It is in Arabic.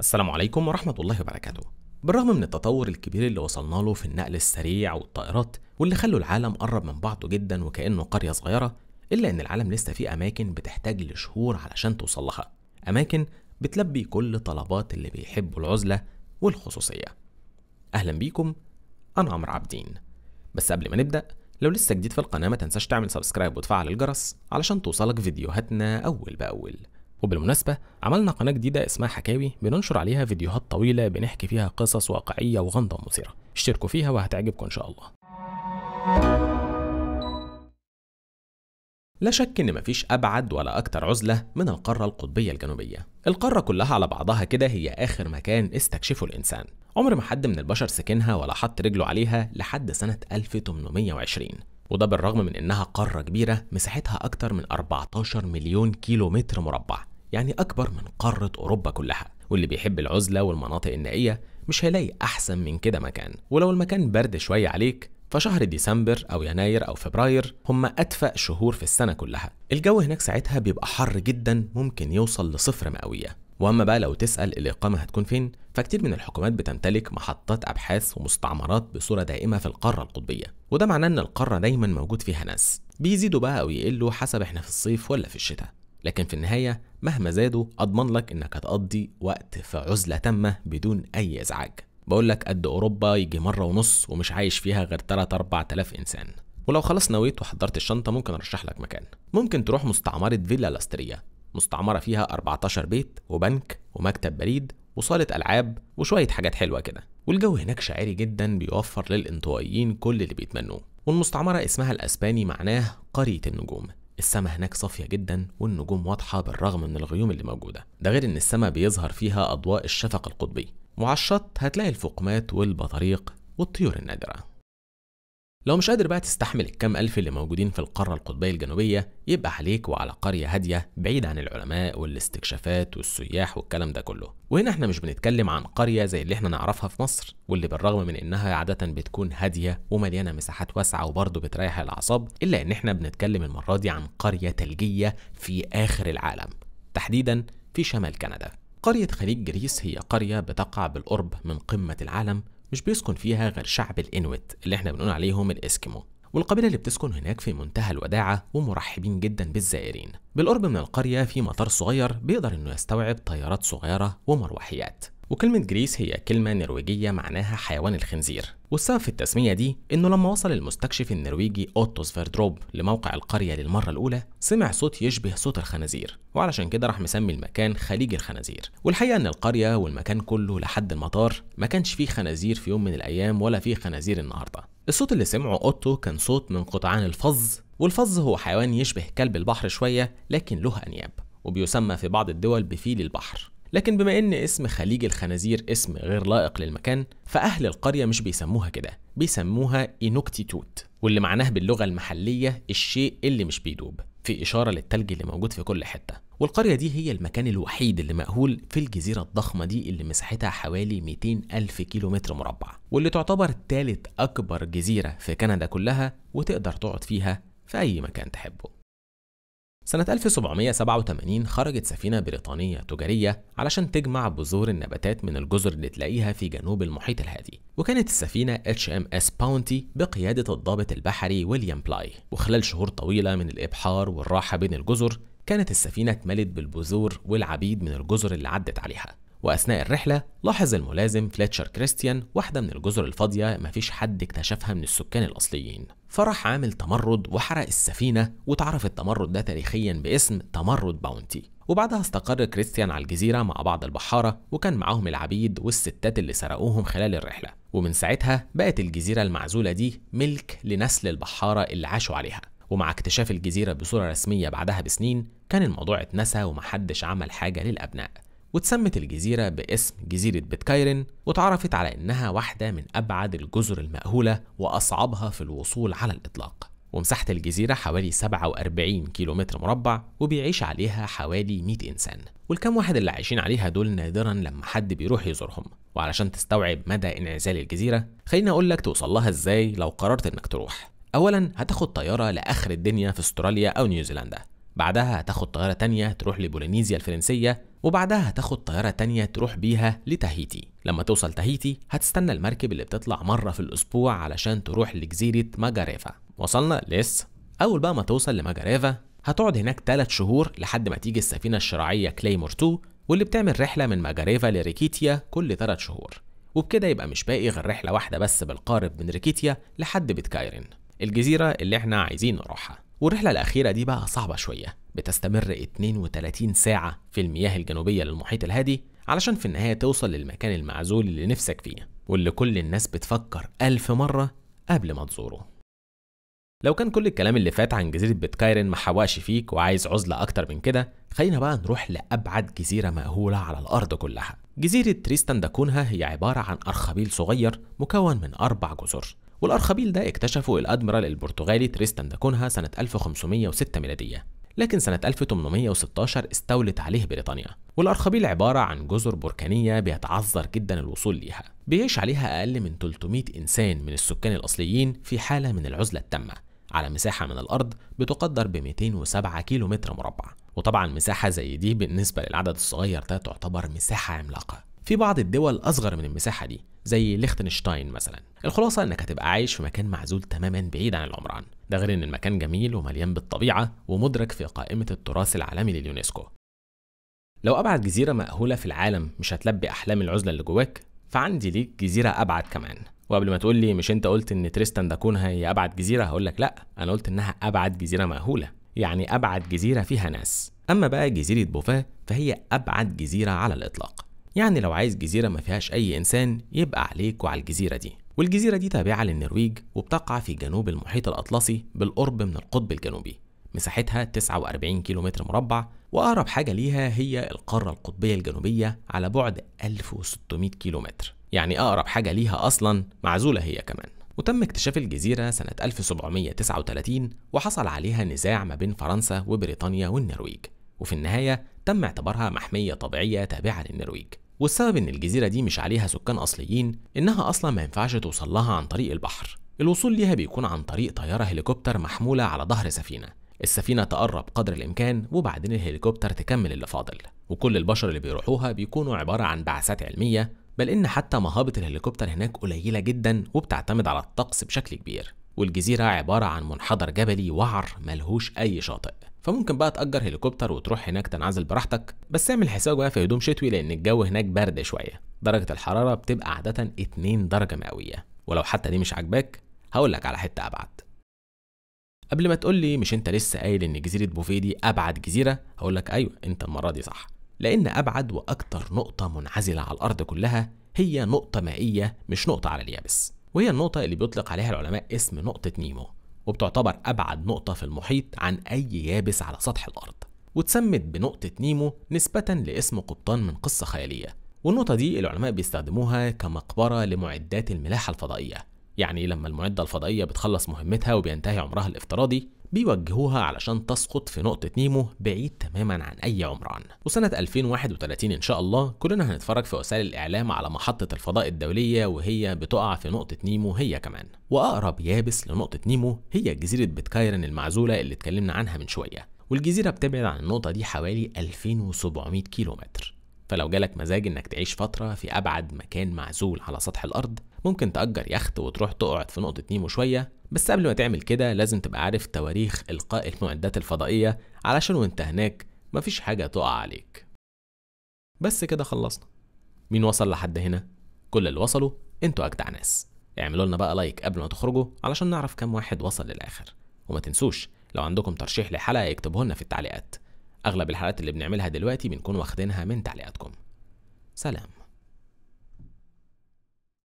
السلام عليكم ورحمة الله وبركاته بالرغم من التطور الكبير اللي وصلنا له في النقل السريع والطائرات واللي خلوا العالم قرب من بعضه جدا وكأنه قرية صغيرة إلا إن العالم لسه فيه أماكن بتحتاج لشهور علشان توصل لها أماكن بتلبي كل طلبات اللي بيحبوا العزلة والخصوصية أهلا بيكم أنا عمرو عابدين بس قبل ما نبدأ لو لسه جديد في القناة ما تنساش تعمل سبسكرايب وتفعل الجرس علشان توصلك فيديوهاتنا أول بأول وبالمناسبة عملنا قناة جديدة اسمها حكاوي بننشر عليها فيديوهات طويلة بنحكي فيها قصص واقعية وغامضة ومثيرة اشتركوا فيها وهتعجبكم إن شاء الله لا شك إن مفيش أبعد ولا أكتر عزلة من القارة القطبية الجنوبية القارة كلها على بعضها كده هي آخر مكان استكشفه الإنسان عمر ما حد من البشر سكنها ولا حط رجله عليها لحد سنة 1820 وده بالرغم من إنها قارة كبيرة مساحتها أكتر من 14 مليون كيلو متر مربع يعني أكبر من قارة أوروبا كلها واللي بيحب العزلة والمناطق النائية مش هيلاقي أحسن من كده مكان ولو المكان برد شوية عليك فشهر ديسمبر أو يناير أو فبراير هم أدفأ شهور في السنة كلها الجو هناك ساعتها بيبقى حر جدا ممكن يوصل لصفر مئوية واما بقى لو تسال الاقامه هتكون فين فكتير من الحكومات بتمتلك محطات ابحاث ومستعمرات بصوره دائمه في القاره القطبيه وده معناه ان القاره دايما موجود فيها ناس بيزيدوا بقى او يقلوا حسب احنا في الصيف ولا في الشتاء لكن في النهايه مهما زادوا اضمن لك انك هتقضي وقت في عزله تامه بدون اي ازعاج بقول لك قد اوروبا يجي مره ونص ومش عايش فيها غير 3 4000 انسان ولو خلاص نويت وحضرت الشنطه ممكن ارشح لك مكان ممكن تروح مستعمره فيلا لاستريا مستعمرة فيها 14 بيت وبنك ومكتب بريد وصالة ألعاب وشوية حاجات حلوة كده والجو هناك شعري جدا بيوفر للانطوائيين كل اللي بيتمنوه والمستعمرة اسمها الأسباني معناه قرية النجوم السماء هناك صافية جدا والنجوم واضحة بالرغم من الغيوم اللي موجودة ده غير ان السماء بيظهر فيها أضواء الشفق القطبي وعلى الشط هتلاقي الفقمات والبطاريق والطيور النادرة لو مش قادر بقى تستحمل الكام ألف اللي موجودين في القارة القطبية الجنوبية يبقى عليك وعلى قرية هادية بعيد عن العلماء والاستكشافات والسياح والكلام ده كله وهنا احنا مش بنتكلم عن قرية زي اللي احنا نعرفها في مصر واللي بالرغم من انها عادة بتكون هادية ومليانة مساحات واسعة وبرضه بتريح الأعصاب إلا ان احنا بنتكلم المرة دي عن قرية تلجية في آخر العالم تحديدا في شمال كندا قرية خليج جريس هي قرية بتقع بالقرب من قمة العالم مش بيسكن فيها غير شعب الانويت اللي احنا بنقول عليهم الإسكيمو والقبيلة اللي بتسكن هناك في منتهى الوداعة ومرحبين جدا بالزائرين بالقرب من القرية في مطار صغير بيقدر انه يستوعب طيارات صغيرة ومروحيات وكلمة جريس هي كلمة نرويجية معناها حيوان الخنزير والسبب في التسمية دي إنه لما وصل المستكشف النرويجي أوتو فيردروب لموقع القرية للمرة الأولى سمع صوت يشبه صوت الخنازير وعلشان كده راح مسمي المكان خليج الخنازير والحقيقة إن القرية والمكان كله لحد المطار ما كانش فيه خنازير في يوم من الأيام ولا فيه خنازير النهاردة الصوت اللي سمعه أوتو كان صوت من قطعان الفظ والفظ هو حيوان يشبه كلب البحر شوية لكن له أنياب وبيسمى في بعض الدول بفيل البحر لكن بما ان اسم خليج الخنازير اسم غير لائق للمكان فاهل القريه مش بيسموها كده بيسموها انوكتيتوت واللي معناه باللغه المحليه الشيء اللي مش بيدوب في اشاره للتلج اللي موجود في كل حته والقريه دي هي المكان الوحيد اللي مأهول في الجزيره الضخمه دي اللي مساحتها حوالي 200 الف كيلو مربع واللي تعتبر ثالث اكبر جزيره في كندا كلها وتقدر تقعد فيها في اي مكان تحبه سنة 1787 خرجت سفينة بريطانية تجارية علشان تجمع بذور النباتات من الجزر اللي تلاقيها في جنوب المحيط الهادي، وكانت السفينة HMS باونتي بقيادة الضابط البحري ويليام بلاي، وخلال شهور طويلة من الإبحار والراحة بين الجزر، كانت السفينة اتملت بالبذور والعبيد من الجزر اللي عدت عليها، وأثناء الرحلة لاحظ الملازم فليتشر كريستيان واحدة من الجزر الفاضية مفيش حد اكتشفها من السكان الأصليين فراح عامل تمرد وحرق السفينة وتعرف التمرد ده تاريخيا باسم تمرد باونتي وبعدها استقر كريستيان على الجزيرة مع بعض البحارة وكان معاهم العبيد والستات اللي سرقوهم خلال الرحلة ومن ساعتها بقت الجزيرة المعزولة دي ملك لنسل البحارة اللي عاشوا عليها ومع اكتشاف الجزيرة بصورة رسمية بعدها بسنين كان الموضوع اتنسى ومحدش عمل حاجة للأبناء واتسمت الجزيرة باسم جزيرة بتكايرن واتعرفت على إنها واحدة من أبعد الجزر المأهولة وأصعبها في الوصول على الإطلاق ومساحة الجزيرة حوالي 47 كيلومتر مربع وبيعيش عليها حوالي 100 إنسان والكم واحد اللي عايشين عليها دول نادرا لما حد بيروح يزورهم وعلشان تستوعب مدى انعزال الجزيرة خليني أقول لك توصل لها إزاي لو قررت إنك تروح أولا هتاخد طيارة لآخر الدنيا في استراليا أو نيوزيلندا بعدها هتاخد طيارة تانية تروح لبولينيزيا الفرنسية وبعدها هتاخد طيارة تانية تروح بيها لتاهيتي لما توصل تاهيتي هتستنى المركب اللي بتطلع مرة في الأسبوع علشان تروح لجزيرة ماجاريفا وصلنا لس أول بقى ما توصل لماجاريفا هتقعد هناك 3 شهور لحد ما تيجي السفينة الشراعية كليمور 2 واللي بتعمل رحلة من ماجاريفا لريكيتيا كل 3 شهور وبكده يبقى مش باقي غير رحلة واحدة بس بالقارب من ريكيتيا لحد بيت كايرن الجزيرة اللي احنا عايزين نروحها والرحلة الأخيرة دي بقى صعبة شوية بتستمر 32 ساعة في المياه الجنوبية للمحيط الهادي علشان في النهاية توصل للمكان المعزول اللي نفسك فيه واللي كل الناس بتفكر ألف مرة قبل ما تزوره لو كان كل الكلام اللي فات عن جزيرة بيتكايرن محوقش فيك وعايز عزلة أكتر من كده خلينا بقى نروح لأبعد جزيرة مأهولة على الأرض كلها جزيرة تريستان داكونها هي عبارة عن أرخبيل صغير مكون من أربع جزر والأرخبيل ده اكتشفه الأدميرال البرتغالي تريستان داكونها سنة 1506 ميلادية لكن سنة 1816 استولت عليه بريطانيا والأرخبيل عبارة عن جزر بركانية بيتعذر جدا الوصول ليها بيعيش عليها أقل من 300 إنسان من السكان الأصليين في حالة من العزلة التامة على مساحة من الأرض بتقدر ب 207 كيلومتر مربع وطبعا مساحة زي دي بالنسبة للعدد الصغير ده تعتبر مساحة عملاقة في بعض الدول أصغر من المساحة دي زي ليختنشتاين مثلا الخلاصة إنك هتبقى عايش في مكان معزول تماما بعيد عن العمران ده غير إن المكان جميل ومليان بالطبيعة ومدرك في قائمة التراث العالمي لليونسكو لو أبعد جزيرة مأهولة في العالم مش هتلبي أحلام العزلة اللي جواك فعندي ليك جزيرة أبعد كمان وقبل ما تقول لي مش انت قلت ان تريستان داكونها هي ابعد جزيره هقول لك لا انا قلت انها ابعد جزيره مأهوله يعني ابعد جزيره فيها ناس اما بقى جزيره بوفا فهي ابعد جزيره على الاطلاق يعني لو عايز جزيرة ما فيهاش أي إنسان يبقى عليك وعلى الجزيرة دي والجزيرة دي تابعة للنرويج وبتقع في جنوب المحيط الأطلسي بالقرب من القطب الجنوبي مساحتها 49 كيلومتر مربع وأقرب حاجة ليها هي القارة القطبية الجنوبية على بعد 1600 كيلومتر يعني أقرب حاجة ليها أصلا معزولة هي كمان وتم اكتشاف الجزيرة سنة 1739 وحصل عليها نزاع ما بين فرنسا وبريطانيا والنرويج وفي النهاية تم اعتبارها محمية طبيعية تابعة للنرويج والسبب إن الجزيرة دي مش عليها سكان أصليين إنها أصلا ما ينفعش توصل لها عن طريق البحر الوصول ليها بيكون عن طريق طيارة هليكوبتر محمولة على ظهر سفينة السفينة تقرب قدر الإمكان وبعدين الهليكوبتر تكمل اللي فاضل وكل البشر اللي بيروحوها بيكونوا عبارة عن بعثات علمية بل إن حتى مهابط الهليكوبتر هناك قليلة جدا وبتعتمد على الطقس بشكل كبير والجزيرة عبارة عن منحدر جبلي وعر ملهوش أي شاطئ فممكن بقى تأجر هليكوبتر وتروح هناك تنعزل براحتك بس اعمل حسابك بقى في هدوم شتوي لأن الجو هناك برد شوية درجة الحرارة بتبقى عادة 2 درجة مئوية ولو حتى دي مش عاجباك هقولك على حتة أبعد قبل ما تقول لي مش انت لسه قايل ان جزيرة بوفيه دي أبعد جزيرة هقولك أيوة انت المرة دي صح لأن أبعد وأكتر نقطة منعزلة على الأرض كلها هي نقطة مائية مش نقطة على اليابس وهي النقطة اللي بيطلق عليها العلماء اسم نقطة نيمو وبتعتبر أبعد نقطة في المحيط عن أي يابس على سطح الأرض واتسمت بنقطة نيمو نسبة لاسم قبطان من قصة خيالية والنقطة دي العلماء بيستخدموها كمقبرة لمعدات الملاحة الفضائية يعني لما المعدة الفضائية بتخلص مهمتها وبينتهي عمرها الافتراضي بيوجهوها علشان تسقط في نقطة نيمو بعيد تماما عن أي عمران وسنة 2031 إن شاء الله كلنا هنتفرج في وسائل الإعلام على محطة الفضاء الدولية وهي بتقع في نقطة نيمو هي كمان وأقرب يابس لنقطة نيمو هي جزيرة بتكايرن المعزولة اللي اتكلمنا عنها من شوية والجزيرة بتبعد عن النقطة دي حوالي 2700 كيلومتر فلو جالك مزاج انك تعيش فترة في ابعد مكان معزول على سطح الارض ممكن تأجر يخت وتروح تقعد في نقطة نيمو شوية بس قبل ما تعمل كده لازم تبقى عارف تواريخ إلقاء المعدات الفضائية علشان وانت هناك مفيش حاجة تقع عليك بس كده خلصنا مين وصل لحد هنا؟ كل اللي وصلوا انتوا أجدع ناس اعملوا لنا بقى لايك قبل ما تخرجوا علشان نعرف كم واحد وصل للآخر وما تنسوش لو عندكم ترشيح لحلقة اكتبوه لنا في التعليقات اغلب الحلقات اللي بنعملها دلوقتي بنكون واخدينها من تعليقاتكم سلام